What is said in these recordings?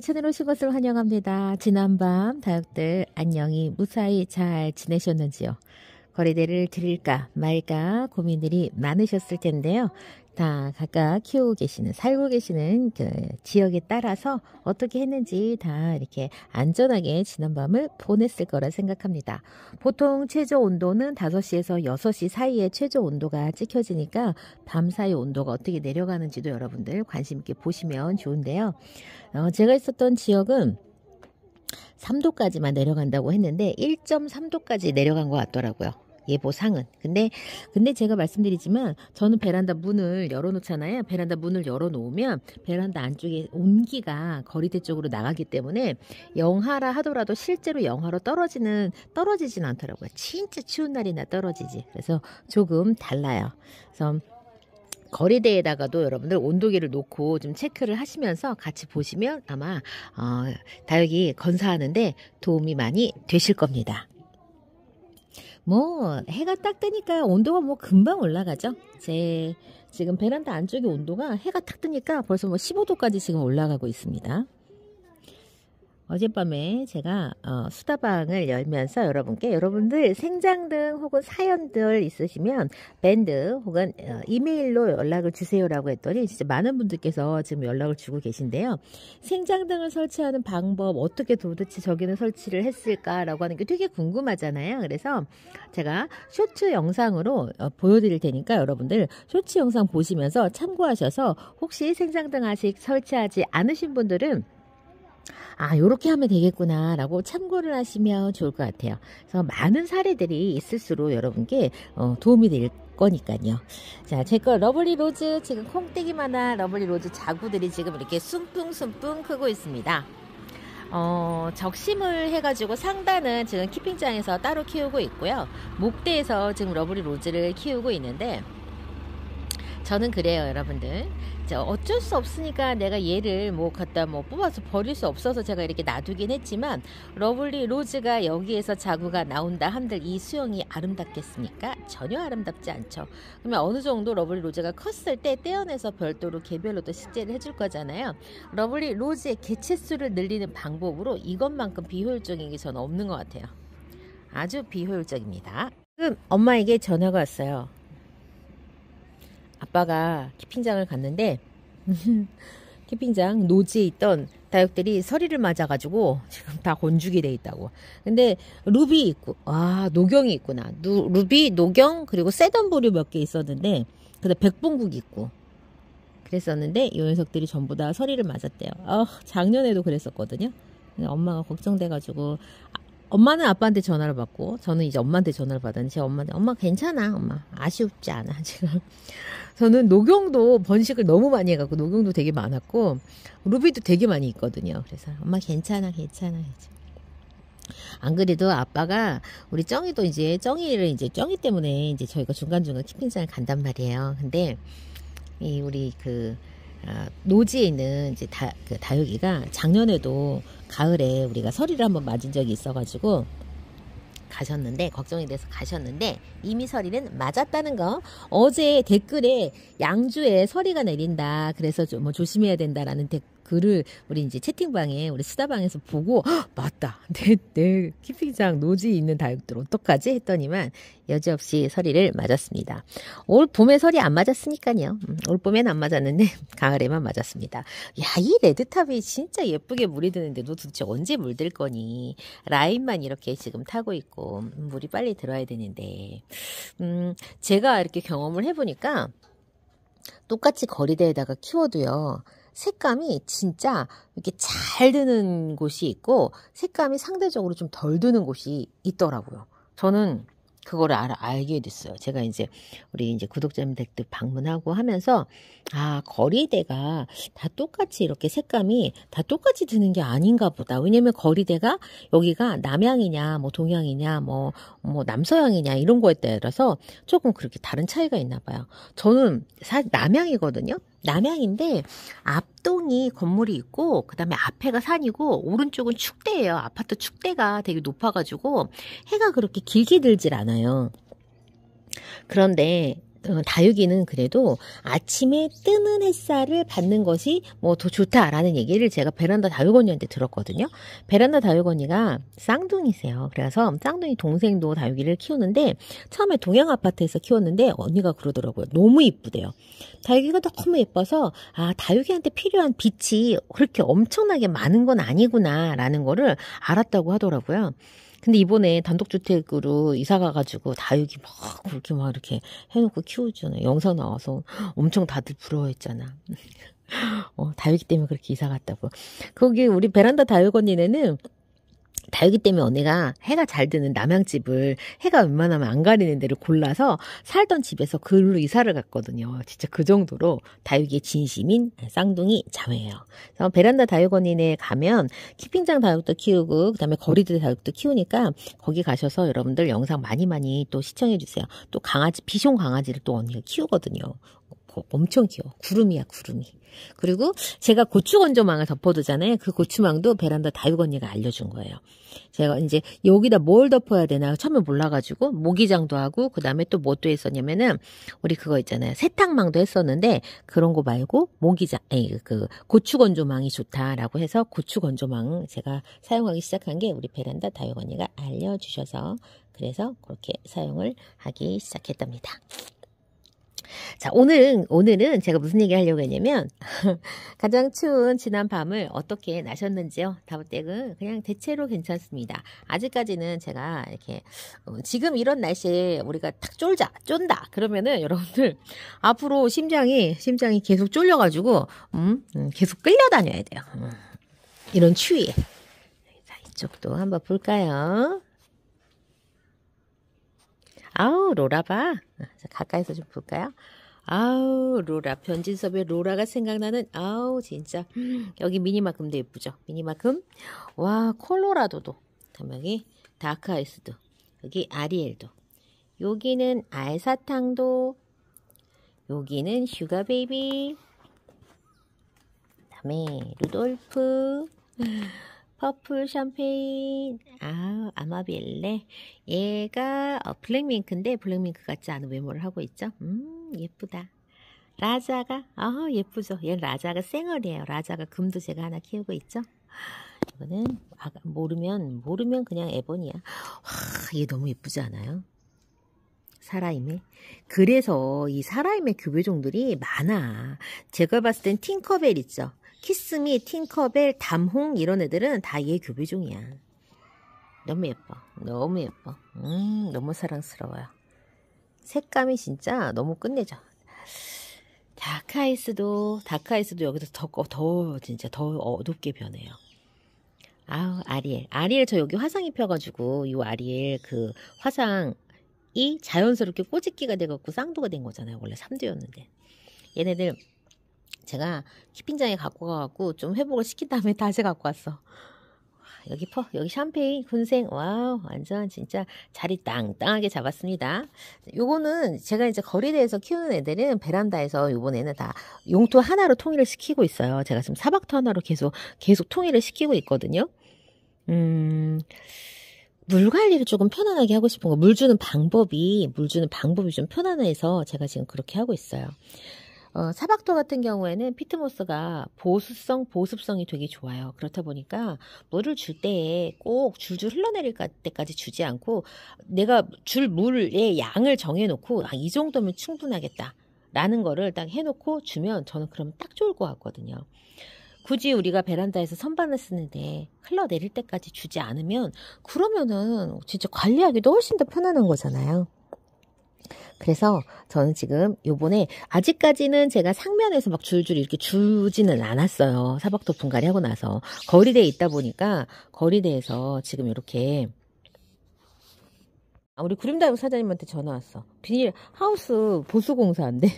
채널 오신 것을 환영합니다. 지난밤 다육들 안녕히 무사히 잘 지내셨는지요? 거래대를 드릴까 말까 고민들이 많으셨을 텐데요. 다 각각 키우고 계시는, 살고 계시는 그 지역에 따라서 어떻게 했는지 다 이렇게 안전하게 지난밤을 보냈을 거라 생각합니다. 보통 최저 온도는 5시에서 6시 사이에 최저 온도가 찍혀지니까 밤 사이 온도가 어떻게 내려가는지도 여러분들 관심 있게 보시면 좋은데요. 어, 제가 있었던 지역은 3도까지만 내려간다고 했는데 1.3도까지 내려간 것 같더라고요. 예보상은. 근데 근데 제가 말씀드리지만 저는 베란다 문을 열어놓잖아요. 베란다 문을 열어놓으면 베란다 안쪽에 온기가 거리대 쪽으로 나가기 때문에 영하라 하더라도 실제로 영하로 떨어지는 떨어지진 않더라고요. 진짜 추운 날이나 떨어지지. 그래서 조금 달라요. 그래서 거리대에다가도 여러분들 온도계를 놓고 좀 체크를 하시면서 같이 보시면 아마 어, 다육이 건사하는데 도움이 많이 되실 겁니다. 뭐 해가 딱 뜨니까 온도가 뭐 금방 올라가죠. 제 지금 베란다 안쪽의 온도가 해가 딱 뜨니까 벌써 뭐 15도까지 지금 올라가고 있습니다. 어젯밤에 제가 어, 수다방을 열면서 여러분께 여러분들 생장 등 혹은 사연들 있으시면 밴드 혹은 어, 이메일로 연락을 주세요라고 했더니 진짜 많은 분들께서 지금 연락을 주고 계신데요. 생장 등을 설치하는 방법 어떻게 도대체 저기는 설치를 했을까라고 하는 게 되게 궁금하잖아요. 그래서 제가 쇼츠 영상으로 어, 보여드릴 테니까 여러분들 쇼츠 영상 보시면서 참고하셔서 혹시 생장 등 아직 설치하지 않으신 분들은 아, 요렇게 하면 되겠구나 라고 참고를 하시면 좋을 것 같아요. 그래서 많은 사례들이 있을수록 여러분께 어, 도움이 될 거니까요. 자, 제 거 러블리 로즈 지금 콩떼기만다 러블리 로즈 자구들이 지금 이렇게 숨뿡숨뿡 크고 있습니다. 어, 적심을 해가지고 상단은 지금 키핑장에서 따로 키우고 있고요. 목대에서 지금 러블리 로즈를 키우고 있는데 저는 그래요, 여러분들. 어쩔 수 없으니까 내가 얘를 뭐 갖다 뭐 뽑아서 버릴 수 없어서 제가 이렇게 놔두긴 했지만 러블리 로즈가 여기에서 자구가 나온다 한들 이 수영이 아름답겠습니까? 전혀 아름답지 않죠. 그러면 어느 정도 러블리 로즈가 컸을 때 떼어내서 별도로 개별로 도 식재를 해줄 거잖아요. 러블리 로즈의 개체수를 늘리는 방법으로 이것만큼 비효율적인 게 저는 없는 것 같아요. 아주 비효율적입니다. 지금 엄마에게 전화가 왔어요. 아빠가 키핑장을 갔는데 키핑장 노지에 있던 다육들이 서리를 맞아가지고 지금 다 곤죽이 돼 있다고. 근데 루비 있고 아 노경이 있구나. 누, 루비 노경 그리고 세던보이몇개 있었는데 그다 백봉국 있고 그랬었는데 요 녀석들이 전부 다 서리를 맞았대요. 어, 작년에도 그랬었거든요. 엄마가 걱정돼가지고 엄마는 아빠한테 전화를 받고 저는 이제 엄마한테 전화를 받았는데 제 엄마한테 엄마 괜찮아 엄마 아쉬웁지 않아 지금 저는 녹용도 번식을 너무 많이 해갖고 녹용도 되게 많았고 루비도 되게 많이 있거든요 그래서 엄마 괜찮아 괜찮아 이제 안 그래도 아빠가 우리 쩡이도 이제 쩡이를 이제 쩡이 때문에 이제 저희가 중간중간 키핑장을 간단 말이에요 근데 이 우리 그 아, 노지에 있는 이제 다, 그 다육이가 작년에도 가을에 우리가 서리를 한번 맞은 적이 있어가지고 가셨는데 걱정이 돼서 가셨는데 이미 서리는 맞았다는 거 어제 댓글에 양주에 서리가 내린다 그래서 좀 뭐 조심해야 된다라는 댓글 글을 우리 이제 채팅방에 우리 수다방에서 보고 맞다 내내 키핑장 노지 있는 다육들 어떡하지 했더니만 여지없이 서리를 맞았습니다. 올 봄에 서리 안 맞았으니까요. 음, 올 봄엔 안 맞았는데 가을에만 맞았습니다. 야이 레드탑이 진짜 예쁘게 물이 드는데 너 도대체 언제 물들 거니? 라인만 이렇게 지금 타고 있고 음, 물이 빨리 들어야 되는데 음 제가 이렇게 경험을 해보니까 똑같이 거리대에다가 키워도요. 색감이 진짜 이렇게 잘 드는 곳이 있고 색감이 상대적으로 좀 덜 드는 곳이 있더라고요. 저는 그거를 알, 알게 됐어요. 제가 이제 우리 이제 구독자님들 방문하고 하면서 아 거리대가 다 똑같이 이렇게 색감이 다 똑같이 드는 게 아닌가 보다. 왜냐면 거리대가 여기가 남향이냐 뭐 동향이냐 뭐 뭐 남서향이냐 이런 거에 따라서 조금 그렇게 다른 차이가 있나 봐요. 저는 사실 남향이거든요. 남향인데 앞동이 건물이 있고 그다음에 앞에가 산이고 오른쪽은 축대예요. 아파트 축대가 되게 높아가지고 해가 그렇게 길게 들질 않아요. 그런데 어, 다육이는 그래도 아침에 뜨는 햇살을 받는 것이 뭐 더 좋다라는 얘기를 제가 베란다 다육 언니한테 들었거든요. 베란다 다육 언니가 쌍둥이세요. 그래서 쌍둥이 동생도 다육이를 키우는데 처음에 동양 아파트에서 키웠는데 언니가 그러더라고요. 너무 이쁘대요. 다육이가 너무 예뻐서 아 다육이한테 필요한 빛이 그렇게 엄청나게 많은 건 아니구나라는 거를 알았다고 하더라고요. 근데 이번에 단독주택으로 이사 가가지고 다육이 막 그렇게 막 이렇게 해놓고 키우잖아요. 영상 나와서 엄청 다들 부러워했잖아. 어, 다육이 때문에 그렇게 이사 갔다고. 거기 우리 베란다 다육 언니네는 다육이 때문에 언니가 해가 잘 드는 남양집을 해가 웬만하면 안 가리는 데를 골라서 살던 집에서 글로 이사를 갔거든요. 진짜 그 정도로 다육이의 진심인 쌍둥이 자매예요. 그래서 베란다 다육원인에 가면 키핑장 다육도 키우고 그다음에 거리들 다육도 키우니까 거기 가셔서 여러분들 영상 많이 많이 또 시청해 주세요. 또 강아지 비숑 강아지를 또 언니가 키우거든요. 엄청 귀여워. 구름이야, 구름이. 그리고 제가 고추 건조망을 덮어두잖아요. 그 고추망도 베란다 다육 언니가 알려준 거예요. 제가 이제 여기다 뭘 덮어야 되나 처음에 몰라가지고 모기장도 하고 그 다음에 또 뭣도 뭐 했었냐면은 우리 그거 있잖아요. 세탁망도 했었는데 그런 거 말고 모기장, 에이, 그, 그 고추 건조망이 좋다라고 해서 고추 건조망 제가 사용하기 시작한 게 우리 베란다 다육 언니가 알려주셔서 그래서 그렇게 사용을 하기 시작했답니다. 자, 오늘은, 오늘은 제가 무슨 얘기 하려고 했냐면, 가장 추운 지난 밤을 어떻게 나셨는지요? 다보댁은 그냥 대체로 괜찮습니다. 아직까지는 제가 이렇게, 어, 지금 이런 날씨에 우리가 탁 쫄자, 쫀다! 그러면은 여러분들, 앞으로 심장이, 심장이 계속 쫄려가지고, 음, 음 계속 끌려다녀야 돼요. 음, 이런 추위에. 자, 이쪽도 한번 볼까요? 아우 로라 봐. 가까이서 좀 볼까요? 아우 로라 변진섭의 로라가 생각나는 아우 진짜 여기 미니만큼도 예쁘죠. 미니만큼 와 콜로라도도 여기 다크아이스도 여기 아리엘도 여기는 알사탕도 여기는 슈가베이비 그 다음에 루돌프 퍼플 샴페인, 아 아마빌레. 얘가 어, 블랙밍크인데 블랙밍크 같지 않은 외모를 하고 있죠. 음, 예쁘다. 라자가, 아 예쁘죠. 얘 라자가 생얼이에요 라자가 금도 제가 하나 키우고 있죠. 이거는 아, 모르면 모르면 그냥 에본이야. 와, 얘 너무 예쁘지 않아요? 사라임에 그래서 이 사라임의 교배종들이 많아 제가 봤을 땐 팅커벨 있죠 키스미, 틴커벨, 담홍 이런 애들은 다 얘교비종이야 너무 예뻐. 너무 예뻐. 음, 너무 사랑스러워요. 색감이 진짜 너무 끝내죠. 다카이스도다카이스도 여기서 더, 더 진짜 더 어둡게 변해요. 아우 아리엘 아리엘 저 여기 화상 입혀가지고 이 아리엘 그 화상이 자연스럽게 꼬집기가 돼갖고 쌍도가 된 거잖아요 원래 3두였는데 얘네들 제가 키핑장에 갖고 가갖고 좀 회복을 시킨 다음에 다시 갖고 왔어. 와, 여기 퍼, 여기 샴페인, 군생, 와우, 완전 진짜 자리 땅땅하게 잡았습니다. 요거는 제가 이제 거리대에서 키우는 애들은 베란다에서 요번에는 다 용토 하나로 통일을 시키고 있어요. 제가 지금 사박터 하나로 계속, 계속 통일을 시키고 있거든요. 음, 물 관리를 조금 편안하게 하고 싶은 거, 물 주는 방법이, 물 주는 방법이 좀 편안해서 제가 지금 그렇게 하고 있어요. 어, 사박도 같은 경우에는 피트모스가 보습성 보습성이 되게 좋아요. 그렇다 보니까 물을 줄 때에 꼭 줄줄 흘러내릴 때까지 주지 않고 내가 줄 물의 양을 정해놓고 아, 이 정도면 충분하겠다. 라는 거를 딱 해놓고 주면 저는 그럼 딱 좋을 것 같거든요. 굳이 우리가 베란다에서 선반을 쓰는데 흘러내릴 때까지 주지 않으면 그러면은 진짜 관리하기도 훨씬 더 편안한 거잖아요. 그래서 저는 지금 요번에 아직까지는 제가 상면에서 막 줄줄 이렇게 줄지는 않았어요. 사박도 분갈이 하고 나서. 거리대에 있다 보니까 거리대에서 지금 이렇게 아, 우리 구림다육 사장님한테 전화 왔어. 비닐 하우스 보수공사인데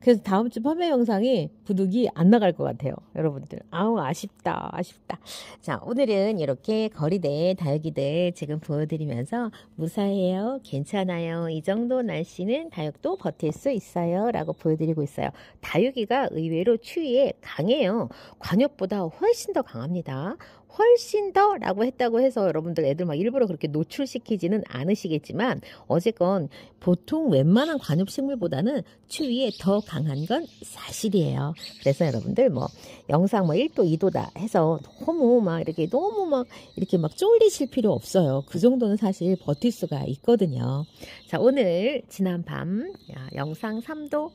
그래서 다음 주 판매 영상이 부득이 안 나갈 것 같아요. 여러분들. 아우, 아쉽다. 아쉽다. 자, 오늘은 이렇게 거리대 다육이들 지금 보여드리면서 무사해요. 괜찮아요. 이 정도 날씨는 다육도 버틸 수 있어요. 라고 보여드리고 있어요. 다육이가 의외로 추위에 강해요. 광역보다 훨씬 더 강합니다. 훨씬 더 라고 했다고 해서 여러분들 애들 막 일부러 그렇게 노출시키지는 않으시겠지만 어쨌건 보통 웬만한 관엽식물보다는 추위에 더 강한 건 사실이에요. 그래서 여러분들 뭐 영상 뭐 1도 2도다 해서 너무 막 이렇게 너무 막 이렇게 막 쫄리실 필요 없어요. 그 정도는 사실 버틸 수가 있거든요. 자, 오늘 지난 밤 영상 3도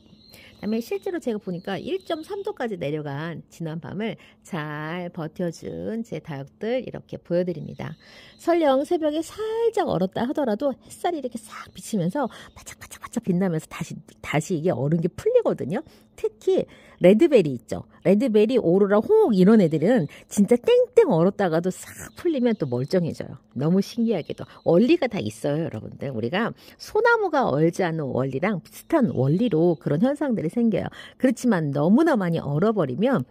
그다음에 실제로 제가 보니까 1.3도까지 내려간 지난 밤을 잘 버텨준 제 다육들 이렇게 보여드립니다. 설령 새벽에 살짝 얼었다 하더라도 햇살이 이렇게 싹 비치면서 바짝바짝바짝 빛나면서 다시 다시 이게 얼은 게 풀리거든요. 특히 레드베리 있죠. 레드베리, 오로라, 홍옥 이런 애들은 진짜 땡땡 얼었다가도 싹 풀리면 또 멀쩡해져요. 너무 신기하게도 원리가 다 있어요, 여러분들. 우리가 소나무가 얼지 않는 원리랑 비슷한 원리로 그런 현상들을 생겨요. 그렇지만 너무나 많이 얼어버리면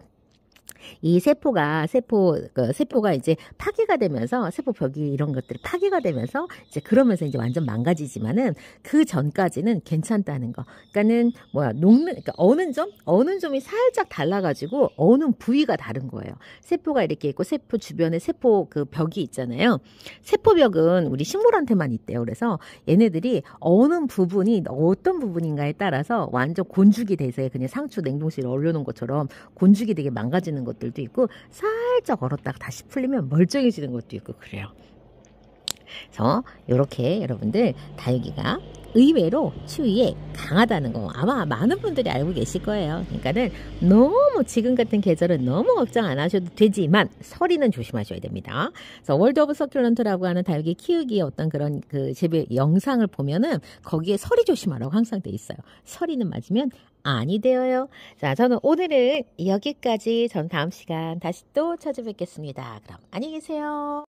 이 세포가 세포 그 세포가 이제 파괴가 되면서 세포 벽이 이런 것들이 파괴가 되면서 이제 그러면서 이제 완전 망가지지만은 그 전까지는 괜찮다는 거. 그러니까는 뭐야 녹는 그러니까 어느 점 어느 점이 살짝 달라가지고 어느 부위가 다른 거예요. 세포가 이렇게 있고 세포 주변에 세포 그 벽이 있잖아요. 세포 벽은 우리 식물한테만 있대요. 그래서 얘네들이 어느 부분이 어떤 부분인가에 따라서 완전 곤죽이 돼서 그냥 상추 냉동실에 얼려놓은 것처럼 곤죽이 되게 망가지는. 만드는 것들도 있고 살짝 얼었다가 다시 풀리면 멀쩡해지는 것도 있고 그래요. 그래서 이렇게 여러분들 다육이가 의외로 추위에 강하다는 거 아마 많은 분들이 알고 계실 거예요. 그러니까는 너무 지금 같은 계절은 너무 걱정 안 하셔도 되지만 서리는 조심하셔야 됩니다. 그래서 월드 오브 서큘런트라고 하는 다육이 키우기의 어떤 그런 그 재배 영상을 보면은 거기에 서리 조심하라고 항상 돼 있어요. 서리는 맞으면 아니 되어요. 자, 저는 오늘은 여기까지 전 다음 시간 다시 또 찾아뵙겠습니다. 그럼 안녕히 계세요.